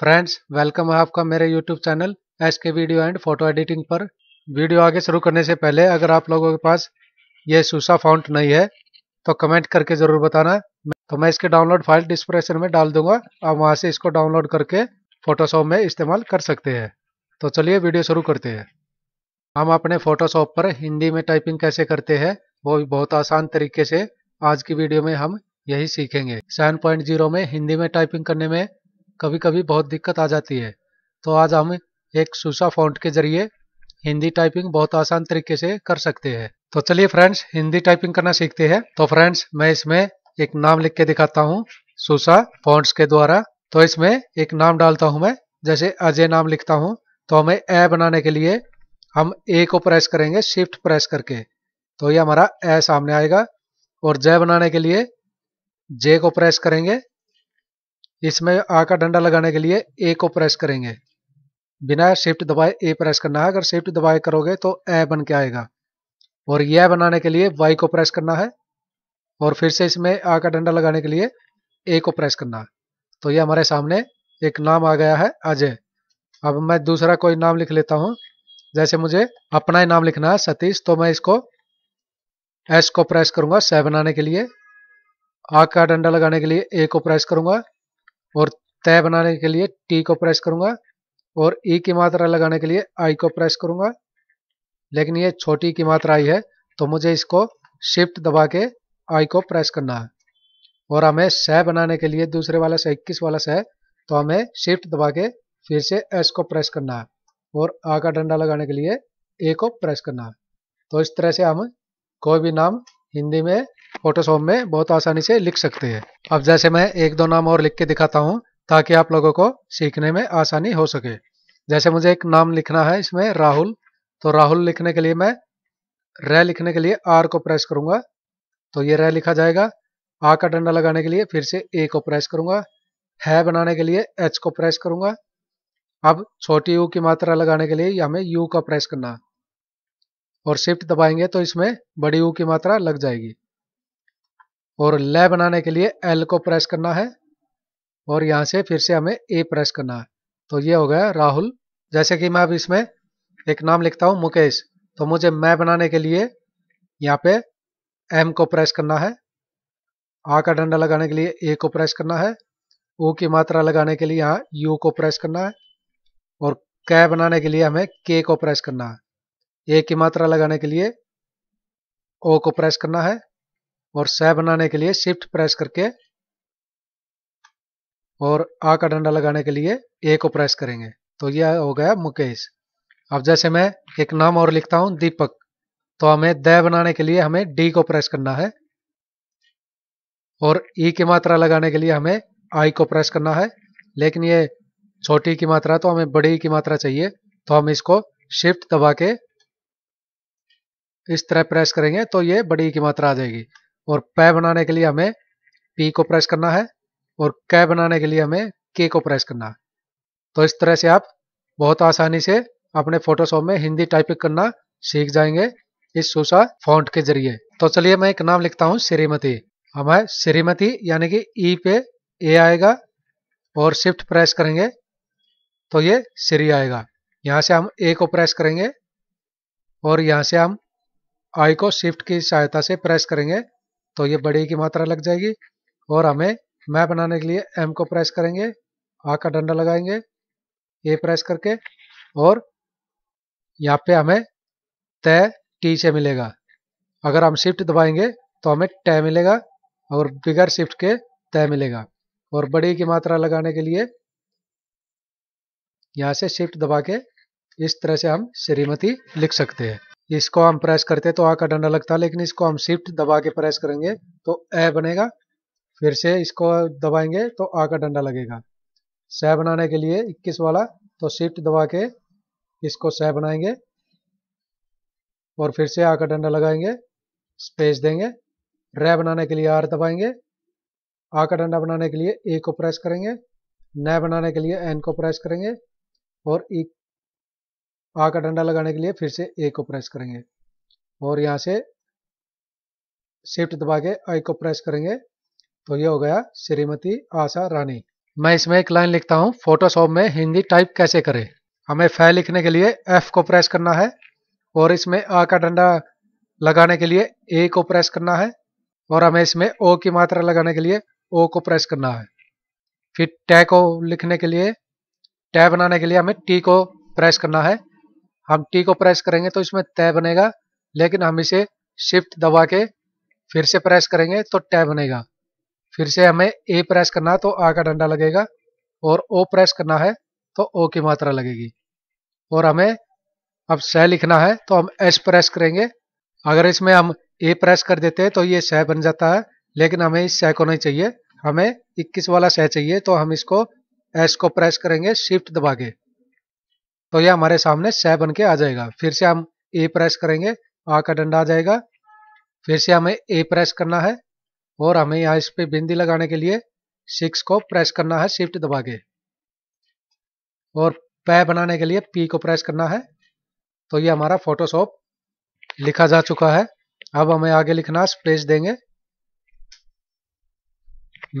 friends welcome है आपका मेरे YouTube channel S K video and photo editing पर वीडियो आगे शुरू करने से पहले अगर आप लोगों के पास ये सुसा फाउंट नहीं है तो कमेंट करके ज़रूर बताना तो मैं इसके डाउनलोड फाइल डिस्प्रेशन में डाल दूंगा आप वहाँ से इसको डाउनलोड करके फोटोशॉप में इस्तेमाल कर सकते हैं तो चलिए वीडियो शुरू करते हैं हम अपने फोटोशॉप पर हिंदी में टाइपिंग कैसे करते हैं वो भी बहुत आसान तरीके से आज की वीडियो में हम यही सीखेंगे सेवन पॉइंट जीरो में हिंदी में टाइपिंग करने में कभी कभी बहुत दिक्कत आ जाती है तो आज हम एक सुसा फॉन्ट के जरिए हिंदी टाइपिंग बहुत आसान तरीके से कर सकते हैं तो चलिए फ्रेंड्स हिंदी टाइपिंग करना सीखते हैं तो फ्रेंड्स मैं इसमें एक नाम लिख के दिखाता हूँ सुसा फॉन्ट्स के द्वारा तो इसमें एक नाम डालता हूँ मैं जैसे अजय नाम लिखता हूँ तो हमें ए बनाने के लिए हम ए को प्रेस करेंगे शिफ्ट प्रेस करके तो ये हमारा ए सामने आएगा और जय बनाने के लिए जे को प्रेस करेंगे इसमें आ का डंडा लगाने के लिए ए को प्रेस करेंगे बिना शिफ्ट दबाए ए प्रेस करना है अगर शिफ्ट दबाए करोगे तो ए बन के आएगा और यह बनाने के लिए वाई को प्रेस करना है और फिर से इसमें आ का डंडा लगाने के लिए ए को प्रेस करना है तो ये हमारे सामने एक नाम आ गया है अजय अब मैं दूसरा कोई नाम लिख लेता हूँ जैसे मुझे अपना ही नाम लिखना है सतीश तो मैं इसको एस को प्रेस करूंगा सह बनाने के लिए आ का डंडा लगाने के लिए ए को प्रेस करूंगा और तय बनाने के लिए टी को प्रेस करूंगा और ई e की मात्रा लगाने के लिए आई को प्रेस करूंगा लेकिन ये छोटी की मात्रा आई है तो मुझे इसको शिफ्ट दबा के आई को प्रेस करना है और हमें सह बनाने के लिए दूसरे वाला सह इक्कीस वाला सह तो हमें शिफ्ट दबा के फिर से एस को प्रेस करना है और आ का डंडा लगाने के लिए ए को प्रेस करना है तो इस तरह से हम कोई भी नाम हिंदी में फोटोशॉप में बहुत आसानी से लिख सकते हैं अब जैसे मैं एक दो नाम और लिख के दिखाता हूँ ताकि आप लोगों को सीखने में आसानी हो सके जैसे मुझे एक नाम लिखना है इसमें राहुल तो राहुल लिखने के लिए मैं रे लिखने के लिए आर को प्रेस करूंगा तो ये रे लिखा जाएगा आ का डंडा लगाने के लिए फिर से ए को प्रेस करूंगा है बनाने के लिए एच को प्रेस करूंगा अब छोटी यू की मात्रा लगाने के लिए हमें यू का प्रेस करना और शिफ्ट दबाएंगे तो इसमें बड़ी यू की मात्रा लग जाएगी और लय बनाने के लिए एल को प्रेस करना है और यहाँ से फिर से हमें ए प्रेस करना है तो ये हो गया राहुल जैसे कि मैं अब इसमें एक नाम लिखता हूँ मुकेश तो मुझे मैं बनाने के लिए यहाँ पे एम को प्रेस करना है आ का डंडा लगाने के लिए ए को प्रेस करना है ओ की मात्रा लगाने के लिए यहाँ यू को प्रेस करना है और कै बनाने के लिए हमें के को प्रेस करना है ए की मात्रा लगाने के लिए ओ को प्रेस करना है और सह बनाने के लिए शिफ्ट प्रेस करके और आ का डंडा लगाने के लिए ए को प्रेस करेंगे तो यह हो गया मुकेश अब जैसे मैं एक नाम और लिखता हूं दीपक तो हमें द बनाने के लिए हमें डी को प्रेस करना है और ई e की मात्रा लगाने के लिए हमें आई को प्रेस करना है लेकिन ये छोटी की मात्रा तो हमें बड़ी की मात्रा चाहिए तो हम इसको शिफ्ट दबा के इस तरह प्रेस करेंगे तो ये बड़ी की मात्रा आ जाएगी और पे बनाने के लिए हमें पी को प्रेस करना है और कै बनाने के लिए हमें के को प्रेस करना है तो इस तरह से आप बहुत आसानी से अपने फोटोशॉप में हिंदी टाइपिंग करना सीख जाएंगे इस सूसा फॉन्ट के जरिए तो चलिए मैं एक नाम लिखता हूँ श्रीमती हमें श्रीमती यानी कि ई e पे ए आएगा और शिफ्ट प्रेस करेंगे तो ये श्री आएगा यहाँ से हम ए को प्रेस करेंगे और यहाँ से हम आई को शिफ्ट की सहायता से प्रेस करेंगे तो ये बड़े की मात्रा लग जाएगी और हमें मैं बनाने के लिए एम को प्रेस करेंगे आ का डंडा लगाएंगे ए प्रेस करके और यहाँ पे हमें तय टी से मिलेगा अगर हम शिफ्ट दबाएंगे तो हमें टय मिलेगा और बिगर शिफ्ट के तय मिलेगा और बड़ी की मात्रा लगाने के लिए यहाँ से शिफ्ट दबा के इस तरह से हम श्रीमती लिख सकते हैं इसको हम प्रेस करते तो आ का डंडा लगता लेकिन इसको हम शिफ्ट दबा के प्रेस करेंगे तो ए बनेगा फिर से इसको दबाएंगे तो आ का डंडा लगेगा सह बनाने के लिए 21 वाला तो शिफ्ट दबा के इसको सह बनाएंगे और फिर से आ का डंडा लगाएंगे स्पेस देंगे रे बनाने के लिए आर दबाएंगे आ का डंडा बनाने के लिए ए को प्रेस करेंगे न बनाने के लिए एन को प्रेस करेंगे और आ का डंडा लगाने के लिए फिर से ए को प्रेस करेंगे और यहाँ से शिफ्ट दबा के आई को प्रेस करेंगे तो ये हो गया श्रीमती आशा रानी मैं इसमें एक लाइन लिखता हूँ फोटोशॉप में हिंदी टाइप कैसे करें हमें फै लिखने के लिए एफ को प्रेस करना है और इसमें आ का डंडा लगाने के लिए ए को प्रेस करना है और हमें इसमें ओ की मात्रा लगाने के लिए ओ को प्रेस करना है फिर टै को लिखने के लिए टै बनाने के लिए हमें टी को प्रेस करना है हम टी को प्रेस करेंगे तो इसमें तय बनेगा लेकिन हम इसे शिफ्ट दबा के फिर से प्रेस करेंगे तो टै बनेगा फिर से हमें ए प्रेस करना तो आ का डंडा लगेगा और ओ प्रेस करना है तो ओ की मात्रा लगेगी और हमें अब सह लिखना है तो हम एस प्रेस करेंगे अगर इसमें हम ए प्रेस कर देते हैं तो ये सह बन जाता है लेकिन हमें इस सह को नहीं चाहिए हमें 21 वाला सह चाहिए तो हम इसको एस को प्रेस करेंगे शिफ्ट दबा के तो यह हमारे सामने सह बन के आ जाएगा फिर से हम ए प्रेस करेंगे आ का डंडा आ जाएगा फिर से हमें ए प्रेस करना है और हमें यहाँ इस पे बिंदी लगाने के लिए सिक्स को प्रेस करना है शिफ्ट दबा के और पै बनाने के लिए पी को प्रेस करना है तो ये हमारा फोटोशॉप लिखा जा चुका है अब हमें आगे लिखना स्पेस देंगे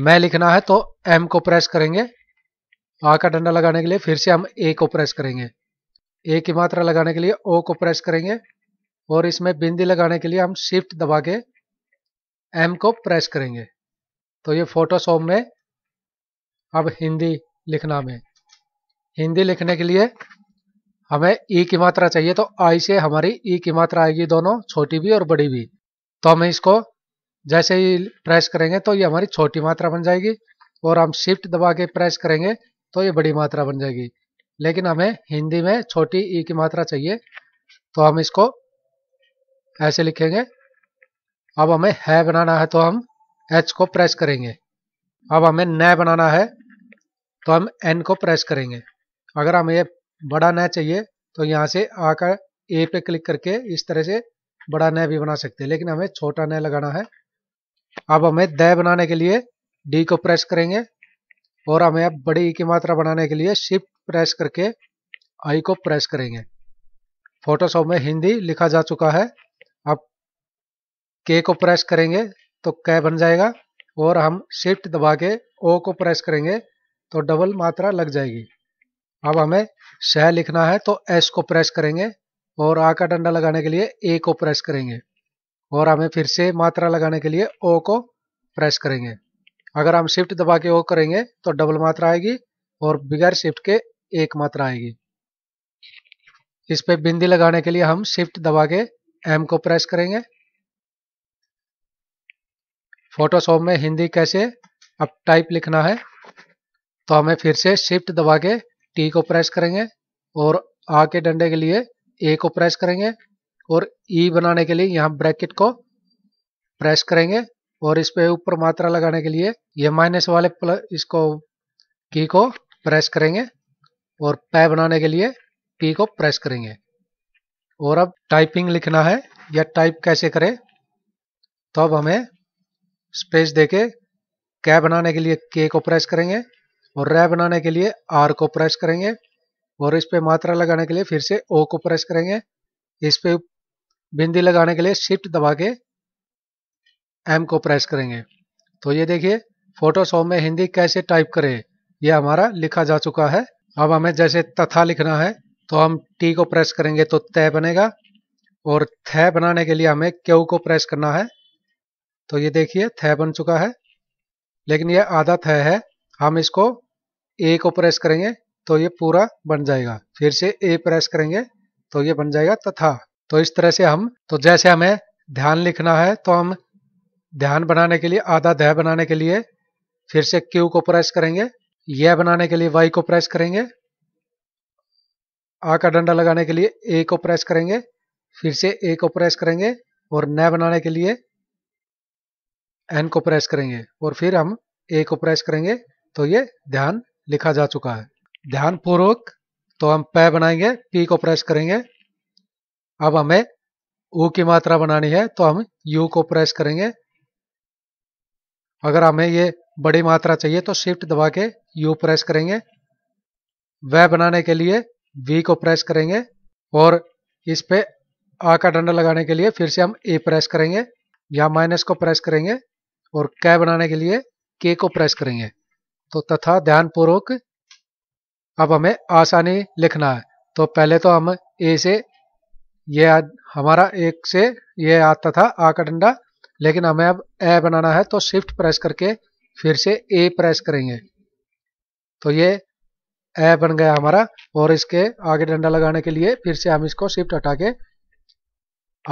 मैं लिखना है तो एम को प्रेस करेंगे आ का डंडा लगाने के लिए फिर से हम ए को प्रेस करेंगे ए की मात्रा लगाने के लिए ओ को प्रेस करेंगे और इसमें बिंदी लगाने के लिए हम शिफ्ट दबा के एम को प्रेस करेंगे तो ये फोटोशॉप में अब हिंदी लिखना में हिंदी लिखने के लिए हमें ई e की मात्रा चाहिए तो आई से हमारी ई e की मात्रा आएगी दोनों छोटी भी और बड़ी भी तो हम इसको जैसे ही प्रेस करेंगे तो ये हमारी छोटी मात्रा बन जाएगी और हम शिफ्ट दबा के प्रेस करेंगे तो ये बड़ी मात्रा बन जाएगी लेकिन हमें हिंदी में छोटी ई की मात्रा चाहिए तो हम इसको ऐसे लिखेंगे अब हमें है बनाना है तो हम एच को प्रेस करेंगे अब हमें न बनाना है तो हम एन को प्रेस करेंगे अगर हमें ये बड़ा न चाहिए तो यहाँ से आकर ए पे क्लिक करके इस तरह से बड़ा न भी बना सकते हैं लेकिन हमें छोटा न लगाना है अब हमें द बनाने के लिए डी को प्रेस करेंगे और हमें अब बड़ी ई e की मात्रा बनाने के लिए शिफ्ट प्रेस करके आई को प्रेस करेंगे फोटोशॉप में हिंदी लिखा जा चुका है अब के को प्रेस करेंगे तो कै बन जाएगा और हम शिफ्ट दबा के ओ को प्रेस करेंगे तो डबल मात्रा लग जाएगी अब हमें सह लिखना है तो एस को प्रेस करेंगे और आ का डंडा लगाने के लिए ए को प्रेस करेंगे और हमें फिर से मात्रा लगाने के लिए ओ को प्रेस करेंगे अगर हम शिफ्ट दबा के ओ करेंगे तो डबल मात्रा आएगी और बगैर शिफ्ट के एक मात्रा आएगी इस पे बिंदी लगाने के लिए हम शिफ्ट दबा के एम को प्रेस करेंगे फोटोशॉप में हिंदी कैसे अब टाइप लिखना है तो हमें फिर से शिफ्ट दबा के टी को प्रेस करेंगे और आ के डंडे के लिए ए को प्रेस करेंगे और ई e बनाने के लिए यहाँ ब्रैकेट को प्रेस करेंगे और इस पे ऊपर मात्रा लगाने के लिए ये माइनस वाले इसको की को प्रेस करेंगे और पै बनाने के लिए पी को प्रेस करेंगे और अब टाइपिंग लिखना है या टाइप कैसे करें तो अब हमें स्पेस देके कै बनाने के लिए के को प्रेस करेंगे और रै बनाने के लिए आर को प्रेस करेंगे और इस पे मात्रा लगाने के लिए फिर से ओ को प्रेस करेंगे इस पे बिंदी लगाने के लिए शिफ्ट दबा के एम को प्रेस करेंगे तो ये देखिए फोटोशॉप में हिंदी कैसे टाइप करें यह हमारा लिखा जा चुका है अब हमें जैसे तथा लिखना है तो हम टी को प्रेस करेंगे तो तय बनेगा और थै बनाने के लिए हमें क्यू को प्रेस करना है तो ये देखिए थै बन चुका है लेकिन ये आधा थै है हम इसको ए को प्रेस करेंगे तो ये पूरा बन जाएगा फिर से ए प्रेस करेंगे तो ये बन जाएगा तथा तो इस तरह से हम तो जैसे हमें ध्यान लिखना है तो हम ध्यान बनाने के लिए आधा दह बनाने के लिए फिर से क्यू को प्रेस करेंगे यह बनाने के लिए वाई को प्रेस करेंगे आ का डंडा लगाने के लिए ए को प्रेस करेंगे फिर से ए को प्रेस करेंगे और न बनाने के लिए एन को प्रेस करेंगे और फिर हम ए को प्रेस करेंगे तो ये ध्यान लिखा जा चुका है ध्यान पूर्वक तो हम प बनाएंगे पी को प्रेस करेंगे अब हमें ऊ की मात्रा बनानी है तो हम यू को प्रेस करेंगे अगर हमें ये बड़ी मात्रा चाहिए तो शिफ्ट दबा के यू प्रेस करेंगे वह बनाने के लिए वी को प्रेस करेंगे और इस पे आ का डंडा लगाने के लिए फिर से हम ए प्रेस करेंगे या माइनस को प्रेस करेंगे और कै बनाने के लिए के को प्रेस करेंगे तो तथा ध्यानपूर्वक अब हमें आसानी लिखना है तो पहले तो हम ए से ये हमारा एक से ये आता था आ का डंडा लेकिन हमें अब ए बनाना है तो शिफ्ट प्रेस करके फिर से ए प्रेस करेंगे तो ये ए बन गया हमारा और इसके आगे डंडा लगाने के लिए फिर से हम इसको शिफ्ट हटा के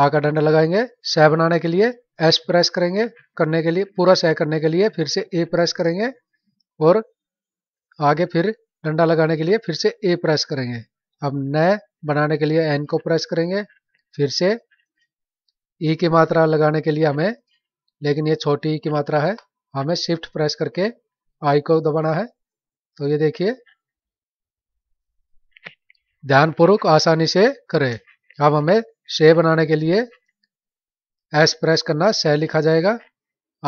आगे डंडा लगाएंगे सह बनाने के लिए एस प्रेस करेंगे करने के लिए पूरा सह करने के लिए फिर से ए प्रेस करेंगे और आगे फिर डंडा लगाने के लिए फिर से ए प्रेस करेंगे अब न बनाने के लिए एन को प्रेस करेंगे फिर से ई e की मात्रा लगाने के लिए हमें लेकिन ये छोटी e की मात्रा है हमें शिफ्ट प्रेस करके आई को दबाना है तो ये देखिए ध्यानपूर्वक आसानी से करें अब हमें शे बनाने के लिए एस प्रेस करना सह लिखा जाएगा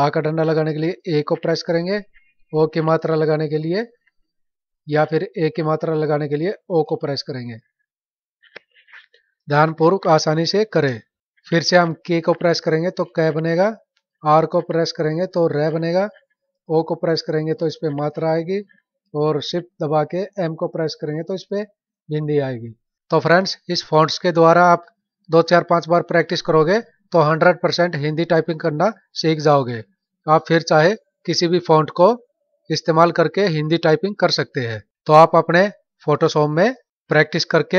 आ का डंडा लगाने के लिए ए को प्रेस करेंगे ओ की मात्रा लगाने के लिए या फिर ए की मात्रा लगाने के लिए ओ को प्रेस करेंगे ध्यानपूर्वक आसानी से करें फिर से हम के को प्रेस करेंगे तो कै बनेगा आर को प्रेस करेंगे तो रे बनेगा ओ को प्रेस करेंगे तो इस पर मात्रा आएगी और शिफ्ट दबा के एम को प्रेस करेंगे तो इस पर बिंदी आएगी तो फ्रेंड्स इस फॉन्ट्स के द्वारा आप दो चार पांच बार प्रैक्टिस करोगे तो 100 परसेंट हिंदी टाइपिंग करना सीख जाओगे आप फिर चाहे किसी भी फॉन्ट को इस्तेमाल करके हिंदी टाइपिंग कर सकते हैं तो आप अपने फोटोशॉप में प्रैक्टिस करके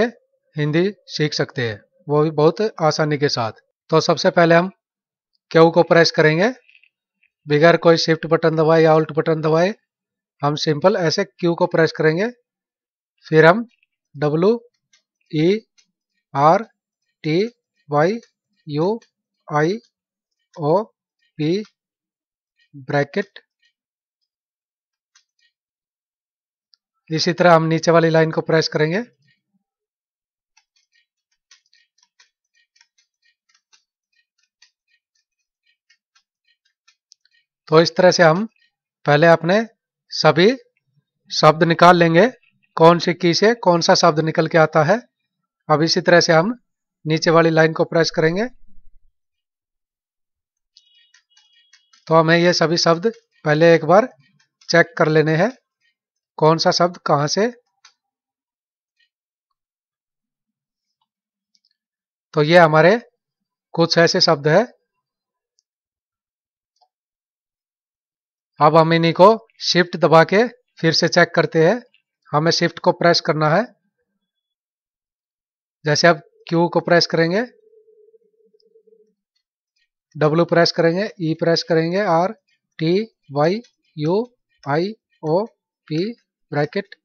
हिंदी सीख सकते हैं वो भी बहुत आसानी के साथ तो सबसे पहले हम क्यू को प्रेस करेंगे बगैर कोई शिफ्ट बटन दबाए या उल्ट बटन दबाए हम सिंपल ऐसे क्यू को प्रेस करेंगे फिर हम W E R T Y U I O P bracket इसी तरह हम नीचे वाली लाइन को प्रेस करेंगे तो इस तरह से हम पहले अपने सभी शब्द निकाल लेंगे कौन सी की से कौन सा शब्द निकल के आता है अब इसी तरह से हम नीचे वाली लाइन को प्रेस करेंगे तो हमें ये सभी शब्द पहले एक बार चेक कर लेने हैं कौन सा शब्द कहां से तो ये हमारे कुछ ऐसे शब्द है अब हम इन्हीं को शिफ्ट दबा के फिर से चेक करते हैं हमें शिफ्ट को प्रेस करना है जैसे आप क्यू को प्रेस करेंगे डब्ल्यू प्रेस करेंगे ई e प्रेस करेंगे और T Y U I O P bracket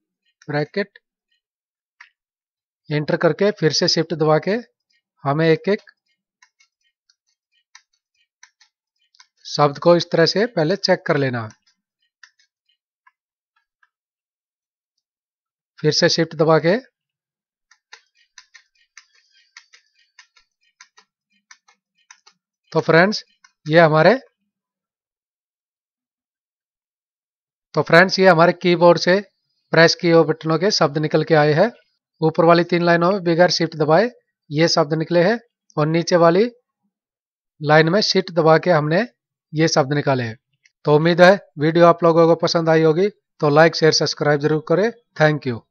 bracket enter करके फिर से शिफ्ट दबा के हमें एक एक शब्द को इस तरह से पहले चेक कर लेना फिर से शिफ्ट दबा के तो फ्रेंड्स ये हमारे तो फ्रेंड्स ये हमारे कीबोर्ड से प्रेस किए हुए बटनों के शब्द निकल के आए हैं ऊपर वाली तीन लाइनों में बगैर शिफ्ट दबाए ये शब्द निकले हैं और नीचे वाली लाइन में शिफ्ट दबा के हमने ये शब्द निकाले हैं तो उम्मीद है वीडियो आप लोगों को पसंद आई होगी तो लाइक शेयर सब्सक्राइब जरूर करें थैंक यू